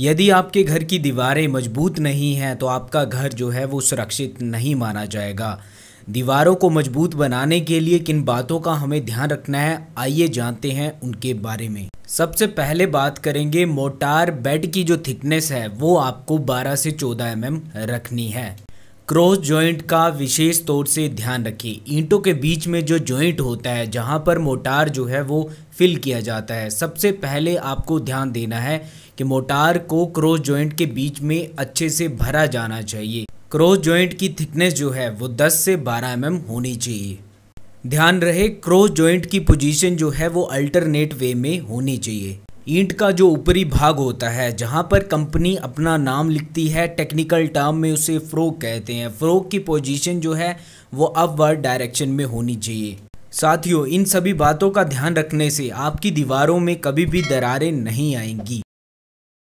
यदि आपके घर की दीवारें मजबूत नहीं हैं तो आपका घर जो है वो सुरक्षित नहीं माना जाएगा दीवारों को मजबूत बनाने के लिए किन बातों का हमें ध्यान रखना है आइए जानते हैं उनके बारे में सबसे पहले बात करेंगे मोटार बेड की जो थिकनेस है वो आपको 12 से 14 एम mm रखनी है क्रॉस जॉइंट का विशेष तौर से ध्यान रखिए ईंटों के बीच में जो जॉइंट होता है जहां पर मोटार जो है वो फिल किया जाता है सबसे पहले आपको ध्यान देना है कि मोटार को क्रॉस जॉइंट के बीच में अच्छे से भरा जाना चाहिए क्रॉस जॉइंट की थिकनेस जो है वो 10 से 12 एम mm होनी चाहिए ध्यान रहे क्रॉस जॉइंट की पोजीशन जो है वो अल्टरनेट वे में होनी चाहिए ईंट का जो ऊपरी भाग होता है जहाँ पर कंपनी अपना नाम लिखती है टेक्निकल टर्म में उसे फ्रोक कहते हैं फ्रोक की पोजीशन जो है वो अपवर्ड डायरेक्शन में होनी चाहिए साथियों इन सभी बातों का ध्यान रखने से आपकी दीवारों में कभी भी दरारें नहीं आएंगी